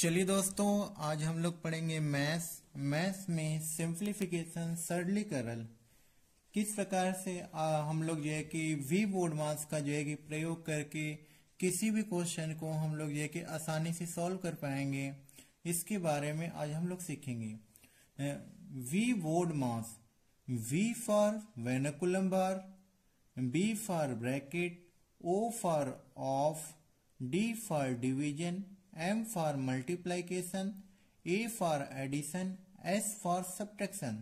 चलिए दोस्तों आज हम लोग पढ़ेंगे मैथ्स मैथ्स में सिंप्लीफिकेशन सरलीकरण किस प्रकार से आ, हम लोग जो है कि वी बोर्ड मास का जो है कि प्रयोग करके किसी भी क्वेश्चन को हम लोग जो है कि आसानी से सॉल्व कर पाएंगे इसके बारे में आज हम लोग सीखेंगे V BODMAS V for vinculum bar B for bracket O for of D for division M for multiplication, A for addition, S for subtraction.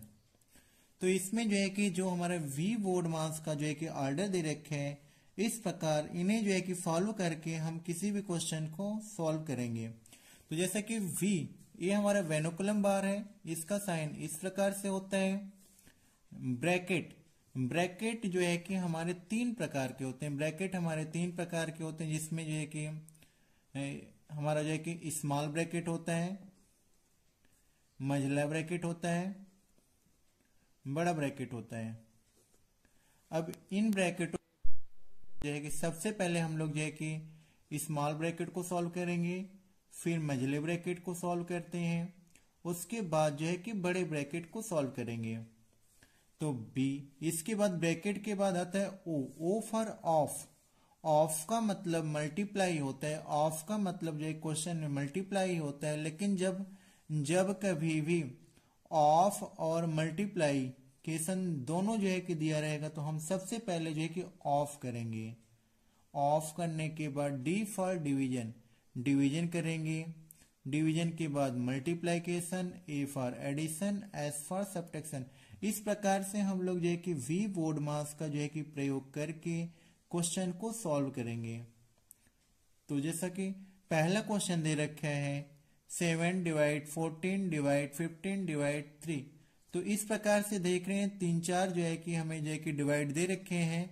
तो इसमें जो है कि जो हमारे V बोर्ड मार्क्स का जो है कि ऑर्डर दे रखे हैं इस प्रकार इन्हें जो है कि फॉलो करके हम किसी भी क्वेश्चन को सॉल्व करेंगे तो जैसा कि V ये हमारा वेनोकुलम बार है इसका साइन इस प्रकार से होता है ब्रैकेट ब्रैकेट जो है कि हमारे तीन प्रकार के होते हैं ब्रैकेट हमारे तीन प्रकार के होते हैं जिसमें जो है कि हमारा जो है कि स्मॉल ब्रैकेट होता है मझला ब्रैकेट होता है बड़ा ब्रैकेट होता है अब इन ब्रैकेटों जो है कि सबसे पहले हम लोग जो है कि स्मॉल ब्रैकेट को सॉल्व करेंगे फिर मझले ब्रैकेट को सॉल्व करते हैं उसके बाद जो है कि बड़े ब्रैकेट को सॉल्व करेंगे तो बी इसके बाद ब्रैकेट के बाद आता है O O for of of का मतलब मल्टीप्लाई होता है ऑफ का मतलब जो क्वेश्चन में मल्टीप्लाई होता है लेकिन जब जब कभी भी ऑफ और मल्टीप्लाई केसन दोनों जो है कि दिया रहेगा तो हम सबसे पहले जो है कि ऑफ करेंगे ऑफ करने के बाद डी फॉर डिवीजन डिवीजन करेंगे डिवीजन के बाद multiplication A for addition S for subtraction इस प्रकार से हम लोग जो है कि वी बोर्ड मास का जो है कि प्रयोग करके क्वेश्चन को सॉल्व करेंगे तो जैसा कि पहला क्वेश्चन दे रखा है seven divide fourteen divide fifteen divide three तो इस प्रकार से देख रहे हैं तीन चार जो है कि हमें जो है कि डिवाइड दे रखे हैं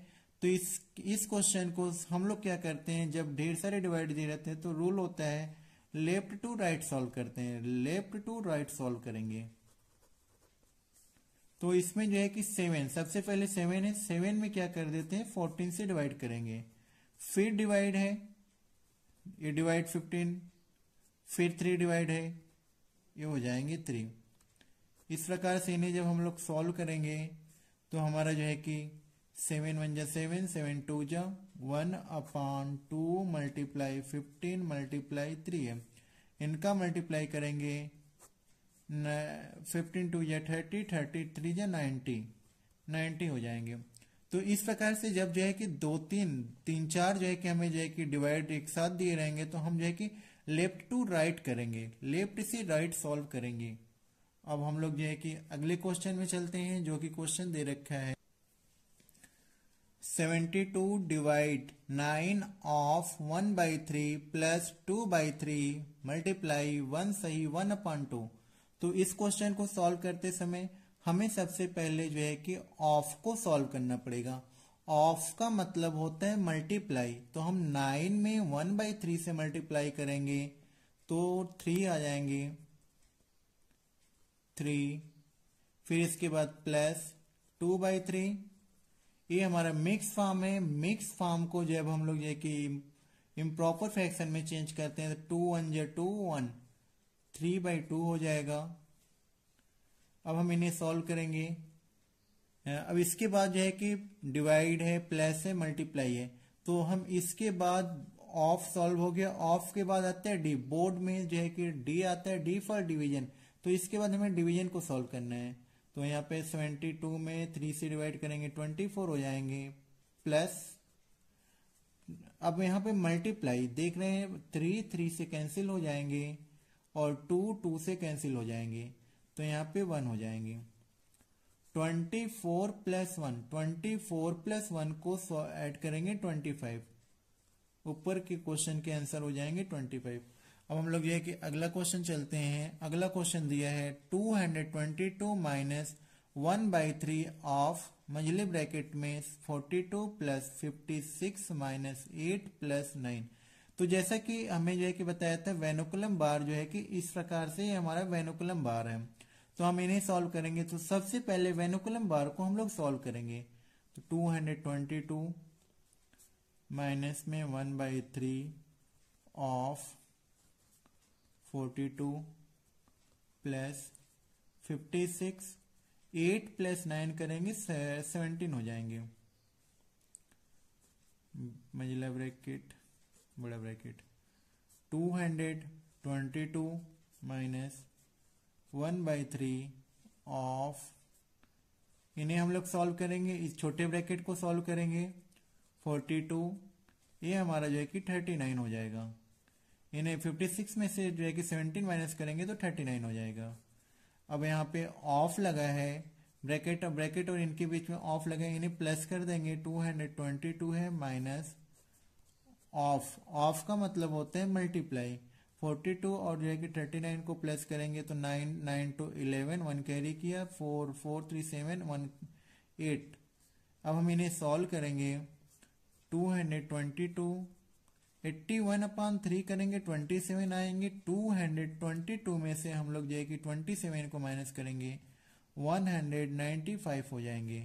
तो इस इस क्वेश्चन को हम लोग क्या करते हैं जब ढेर सारे डिवाइड दे रहते हैं तो रूल होता है लेफ्ट टू राइट सॉल्व करते हैं लेफ्ट टू राइट सॉल्व करेंगे तो इसमें जो है कि सेवन सबसे पहले सेवन है सेवन में क्या कर देते हैं फोर्टीन से डिवाइड करेंगे फिर डिवाइड है ये डिवाइड फिफ्टीन फिर थ्री डिवाइड है ये हो जाएंगे थ्री इस प्रकार से इन्हें जब हम लोग सॉल्व करेंगे तो हमारा जो है कि सेवन वन जा सेवन सेवन टू जा one upon two multiply fifteen multiply three है इनका मल्टीप्लाई करेंगे फिफ्टीन टू या थर्टी थर्टी थ्री या नाइन्टी नाइन्टी हो जाएंगे तो इस प्रकार से जब जो है कि दो तीन तीन चार जो है कि हमें जो है कि डिवाइड एक साथ दिए रहेंगे तो हम जो है कि लेफ्ट टू राइट करेंगे लेफ्ट से राइट सॉल्व करेंगे अब हम लोग जो है कि अगले क्वेश्चन में चलते हैं जो कि क्वेश्चन दे रखा है seventy two divide nine of one by three plus two by three multiply one सही वन अपॉन टू तो इस क्वेश्चन को सॉल्व करते समय हमें सबसे पहले जो है कि ऑफ को सॉल्व करना पड़ेगा ऑफ का मतलब होता है मल्टीप्लाई तो हम नाइन में वन बाई थ्री से मल्टीप्लाई करेंगे तो थ्री आ जाएंगे थ्री फिर इसके बाद प्लस टू बाई थ्री ये हमारा मिक्स फॉर्म है मिक्स फॉर्म को जब हम लोग जो है कि इम्प्रॉपर फ्रैक्शन में चेंज करते हैं तो टू वन जो two one three by two हो जाएगा अब हम इन्हें सॉल्व करेंगे अब इसके बाद जो है कि डिवाइड है प्लस है मल्टीप्लाई है तो हम इसके बाद ऑफ सॉल्व हो गया ऑफ के बाद आता है डी बोर्ड में जो है कि डी आता है डी फॉर डिवीजन तो इसके बाद हमें डिवीजन को सॉल्व करना है तो यहाँ पे सेवेंटी टू में थ्री से डिवाइड करेंगे ट्वेंटी फोर हो जाएंगे प्लस अब यहाँ पे मल्टीप्लाई देख रहे हैं थ्री थ्री से कैंसिल हो जाएंगे और टू टू से कैंसिल हो जाएंगे तो यहाँ पे वन हो जाएंगे twenty four plus one twenty four plus one को ऐड करेंगे ट्वेंटी फाइव ऊपर के क्वेश्चन के आंसर हो जाएंगे ट्वेंटी फाइव अब हम लोग ये कि अगला क्वेश्चन चलते हैं अगला क्वेश्चन दिया है two hundred twenty two minus one by three of मंझले ब्रैकेट में forty two plus fifty six minus eight plus nine तो जैसा कि हमें जो है कि बताया था वेनोकुलम बार जो है कि इस प्रकार से हमारा वेनोकुलम बार है तो हम इन्हें सॉल्व करेंगे तो सबसे पहले वेनोकुलम बार को हम लोग सॉल्व करेंगे तो two hundred twenty two minus में one by three of forty two plus fifty six eight plus nine करेंगे सेवेंटीन हो जाएंगे मजिला मतलब ब्रैकेट बड़ा bracket two hundred twenty two minus one by three of इन्हें हम लोग सॉल्व करेंगे इस छोटे ब्रैकेट को सॉल्व करेंगे फोर्टी टू ये हमारा जो है कि थर्टी नाइन हो जाएगा इन्हें फिफ्टी सिक्स में से जो है कि सेवनटीन माइनस करेंगे तो थर्टी नाइन हो जाएगा अब यहाँ पे ऑफ लगा है ब्रैकेट और ब्रैकेट और इनके बीच में ऑफ लगा है इन्हें प्लस कर देंगे टू हंड्रेड ट्वेंटी टू है माइनस ऑफ ऑफ का मतलब होता है मल्टीप्लाई 42 और जो है कि 39 को प्लस करेंगे तो 9 9 टू 11 वन कैरी किया 4 4 थ्री सेवन वन एट अब हम इन्हें सॉल्व करेंगे 222 वन अपॉन थ्री करेंगे 27 आएंगे 222 में से हम लोग जो है कि 27 को माइनस करेंगे 195 हो जाएंगे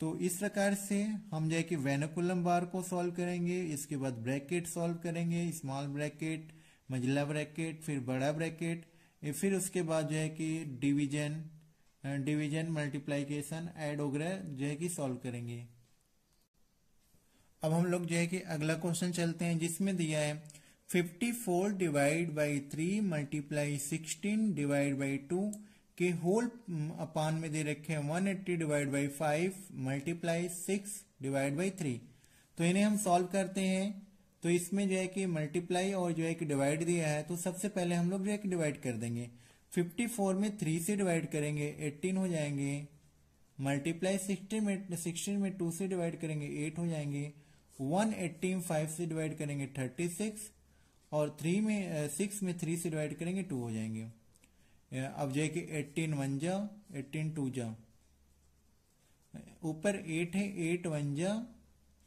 तो इस प्रकार से हम जाके वेनकुलम बार को सॉल्व करेंगे इसके बाद ब्रैकेट सॉल्व करेंगे स्मॉल ब्रैकेट मजला ब्रैकेट फिर बड़ा ब्रैकेट फिर उसके बाद जो है कि डिवीजन डिवीजन मल्टीप्लाइकेशन एड वगैरह जो है कि सॉल्व करेंगे अब हम लोग जो है कि अगला क्वेश्चन चलते हैं जिसमें दिया है 54 divide by three multiply sixteen divide by two के होल mm, अपान में दे रखे हैं 180 eighty divide by five multiply six divide by three तो इन्हें हम सॉल्व करते हैं तो इसमें जो है कि मल्टीप्लाई और जो है कि डिवाइड दिया है तो सबसे पहले हम लोग जो है कि डिवाइड कर देंगे 54 में थ्री से डिवाइड करेंगे 18 हो जाएंगे मल्टीप्लाई 16 में 16 में टू से डिवाइड करेंगे 8 हो जाएंगे एट्टी फाइव से डिवाइड करेंगे 36 और थ्री में सिक्स eh, में थ्री से डिवाइड करेंगे टू हो जाएंगे अब जाएगी एट्टीन वन जा एट्टीन टू जा ऊपर एट है एट वन जा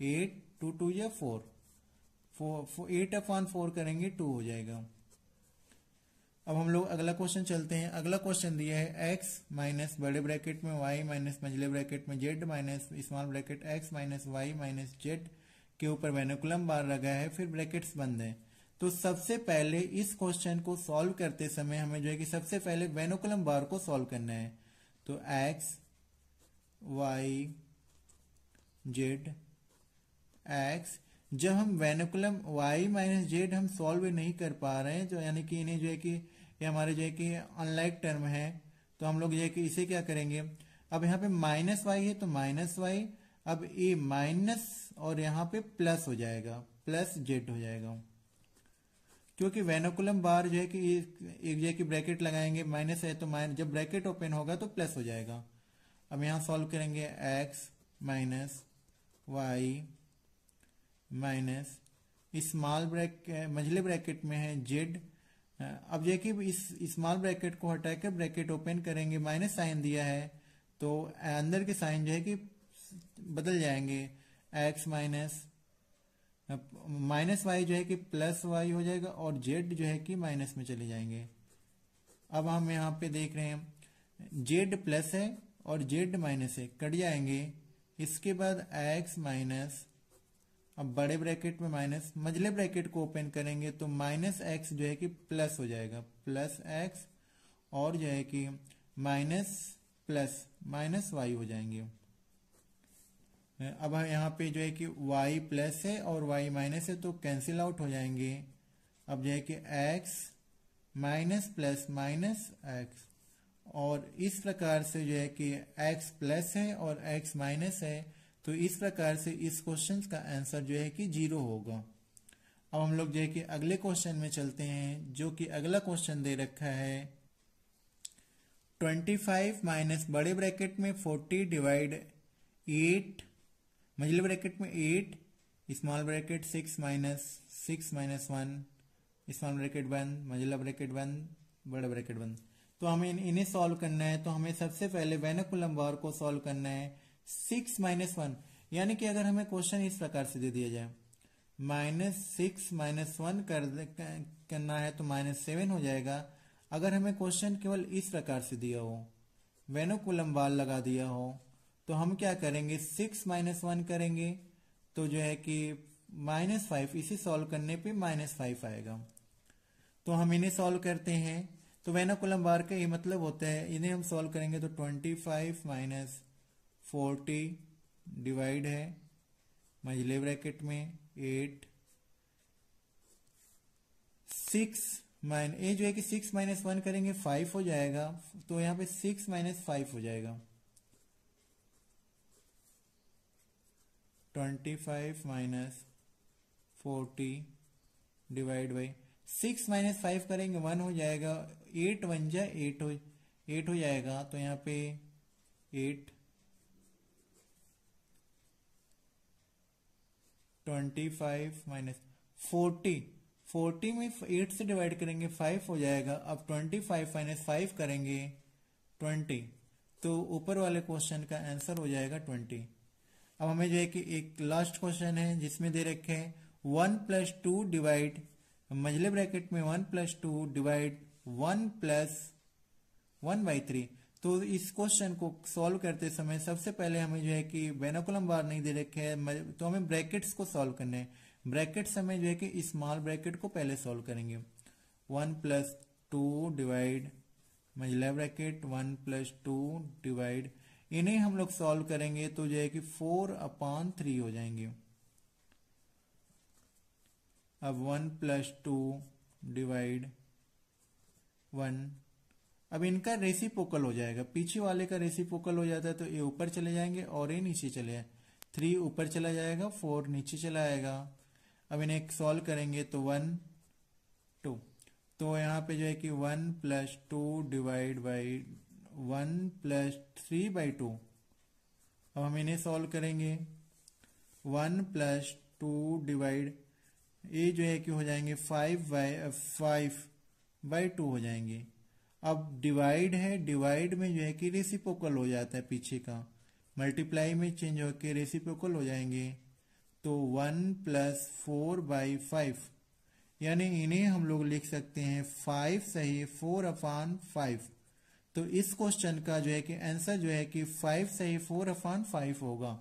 एट टू टू जा four four eight upon four करेंगे टू हो जाएगा अब हम लोग अगला क्वेश्चन चलते हैं अगला क्वेश्चन दिया है x माइनस बड़े ब्रैकेट में y माइनस मंझले ब्रैकेट में z minus small bracket x minus Y minus Z के ऊपर वेनोकुलम बार लगा है फिर ब्रैकेट्स बंद है तो सबसे पहले इस क्वेश्चन को सॉल्व करते समय हमें जो है कि सबसे पहले वेनोकुलम बार को सॉल्व करना है तो एक्स वाई जेड एक्स जब हम वेनोकुलम वाई माइनस जेड हम सॉल्व नहीं कर पा रहे हैं जो तो यानी कि इन्हें जो है कि ये हमारे जो है कि अनलाइक टर्म है तो हम लोग जो है कि इसे क्या करेंगे अब यहाँ पे माइनस वाई है तो माइनस वाई अब ए माइनस और यहाँ पे प्लस हो जाएगा प्लस जेड हो जाएगा क्योंकि वेनोकुलम बार जो है कि एक जो है कि ब्रैकेट लगाएंगे माइनस है तो माइनस जब ब्रैकेट ओपन होगा तो प्लस हो जाएगा अब यहां सॉल्व करेंगे X minus Y minus small bracket मंझले ब्रैकेट में है जेड अब जो कि इस स्मॉल ब्रैकेट को हटाकर ब्रैकेट ओपन करेंगे माइनस साइन दिया है तो अंदर के साइन जो है कि बदल जाएंगे एक्स माइनस माइनस वाई जो है कि प्लस वाई हो जाएगा और जेड जो है कि माइनस में चले जाएंगे अब हम यहाँ पे देख रहे हैं जेड प्लस है और जेड माइनस है कट जाएंगे इसके बाद एक्स माइनस अब बड़े ब्रैकेट में माइनस मजले ब्रैकेट को ओपन करेंगे तो माइनस एक्स जो है कि प्लस हो जाएगा प्लस एक्स और जो है कि माइनस प्लस माइनस वाई हो जाएंगे अब यहाँ पे जो है कि y प्लस है और y माइनस है तो कैंसिल आउट हो जाएंगे अब जो है कि x minus plus minus X और इस प्रकार से जो है कि x प्लस है और x माइनस है तो इस प्रकार से इस क्वेश्चन का आंसर जो है कि जीरो होगा अब हम लोग जो है कि अगले क्वेश्चन में चलते हैं जो कि अगला क्वेश्चन दे रखा है 25 माइनस बड़े ब्रैकेट में 40 डिवाइड 8 मझले ब्रैकेट में eight small bracket six minus six minus one small bracket one मझला ब्रैकेट वन बड़ा ब्रैकेट वन तो हमें इन्हें सॉल्व करना है तो हमें सबसे पहले वेनकुलम बार को सॉल्व करना है सिक्स माइनस वन यानी कि अगर हमें क्वेश्चन इस प्रकार से दे दिया जाए माइनस सिक्स माइनस वन कर करना है तो माइनस सेवन हो जाएगा अगर हमें क्वेश्चन केवल इस प्रकार से दिया हो वेनोकुलम बार लगा दिया हो तो हम क्या करेंगे सिक्स माइनस वन करेंगे तो जो है कि माइनस फाइव इसे सॉल्व करने पे माइनस फाइव आएगा तो हम इन्हें सॉल्व करते हैं तो वेनाकुलम बार का ये मतलब होता है इन्हें हम सॉल्व करेंगे तो twenty five minus forty divide है मझले ब्रैकेट में एट सिक्स माइन ये जो है कि सिक्स माइनस वन करेंगे फाइव हो जाएगा तो यहाँ पे सिक्स माइनस फाइव हो जाएगा twenty five minus forty divide by six minus five करेंगे वन हो जाएगा एट वन जाए एट हो एट हो जाएगा तो यहाँ पे eight twenty five minus forty forty में एट से डिवाइड करेंगे फाइव हो जाएगा अब ट्वेंटी फाइव माइनस फाइव करेंगे ट्वेंटी तो ऊपर वाले क्वेश्चन का आंसर हो जाएगा ट्वेंटी अब हमें जो है कि एक लास्ट क्वेश्चन है जिसमें दे रखे हैं वन प्लस टू डिवाइड मजले ब्रैकेट में one plus two divide one plus one by three तो इस क्वेश्चन को सॉल्व करते समय सबसे पहले हमें जो है कि बेनोकुलम बार नहीं दे रखे हैं तो हमें ब्रैकेट्स को सॉल्व करने हैं ब्रैकेट हमें जो है कि स्मॉल ब्रैकेट को पहले सॉल्व करेंगे वन प्लस टू डिवाइड मजला bracket one plus two divide इन्हें हम लोग सॉल्व करेंगे तो जो है कि फोर अपॉन थ्री हो जाएंगे अब one plus two divide one अब इनका रेसिपोकल हो जाएगा पीछे वाले का पोकल हो जाता है तो ये ऊपर चले जाएंगे और ये नीचे चले जाए थ्री ऊपर चला जाएगा फोर नीचे चला आएगा अब इन्हें सॉल्व करेंगे तो वन टू तो यहाँ पे जो है कि one plus two divide by one plus three by two अब हम इन्हें सॉल्व करेंगे वन प्लस टू डिवाइड ये जो है कि हो जाएंगे five by five by two हो जाएंगे अब डिवाइड है डिवाइड में जो है कि रेसिपोकल हो जाता है पीछे का मल्टीप्लाई में चेंज होकर रेसिपोकल हो जाएंगे तो one plus four by five यानी इन्हें हम लोग लिख सकते हैं फाइव सही फोर अपान फाइव तो इस क्वेश्चन का जो है कि आंसर जो है कि फाइव से ही फोर अफान फाइव होगा